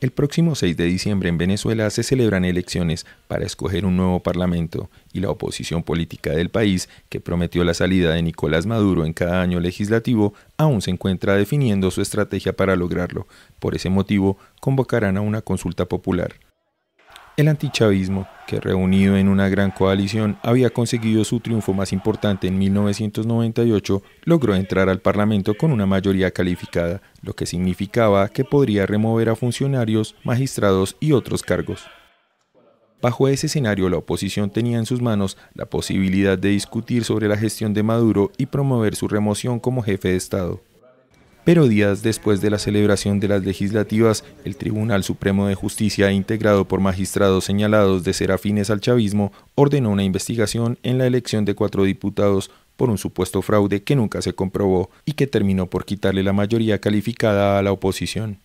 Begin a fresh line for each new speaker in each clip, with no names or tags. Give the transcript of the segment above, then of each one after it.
El próximo 6 de diciembre en Venezuela se celebran elecciones para escoger un nuevo parlamento y la oposición política del país, que prometió la salida de Nicolás Maduro en cada año legislativo, aún se encuentra definiendo su estrategia para lograrlo. Por ese motivo, convocarán a una consulta popular. El antichavismo, que reunido en una gran coalición había conseguido su triunfo más importante en 1998, logró entrar al Parlamento con una mayoría calificada, lo que significaba que podría remover a funcionarios, magistrados y otros cargos. Bajo ese escenario, la oposición tenía en sus manos la posibilidad de discutir sobre la gestión de Maduro y promover su remoción como jefe de Estado pero días después de la celebración de las legislativas, el Tribunal Supremo de Justicia, integrado por magistrados señalados de ser afines al chavismo, ordenó una investigación en la elección de cuatro diputados por un supuesto fraude que nunca se comprobó y que terminó por quitarle la mayoría calificada a la oposición.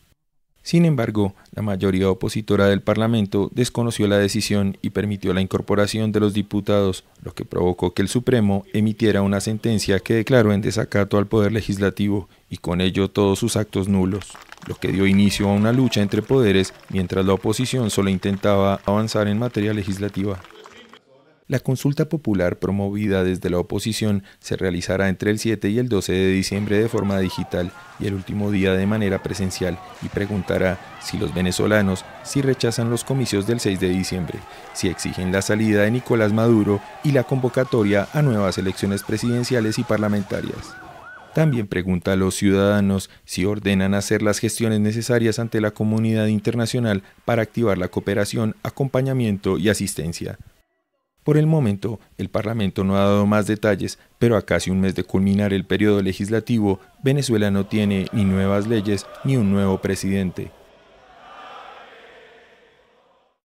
Sin embargo, la mayoría opositora del Parlamento desconoció la decisión y permitió la incorporación de los diputados, lo que provocó que el Supremo emitiera una sentencia que declaró en desacato al Poder Legislativo y con ello todos sus actos nulos, lo que dio inicio a una lucha entre poderes mientras la oposición solo intentaba avanzar en materia legislativa. La consulta popular promovida desde la oposición se realizará entre el 7 y el 12 de diciembre de forma digital y el último día de manera presencial y preguntará si los venezolanos si rechazan los comicios del 6 de diciembre, si exigen la salida de Nicolás Maduro y la convocatoria a nuevas elecciones presidenciales y parlamentarias. También pregunta a los ciudadanos si ordenan hacer las gestiones necesarias ante la comunidad internacional para activar la cooperación, acompañamiento y asistencia. Por el momento, el Parlamento no ha dado más detalles, pero a casi un mes de culminar el periodo legislativo, Venezuela no tiene ni nuevas leyes ni un nuevo presidente.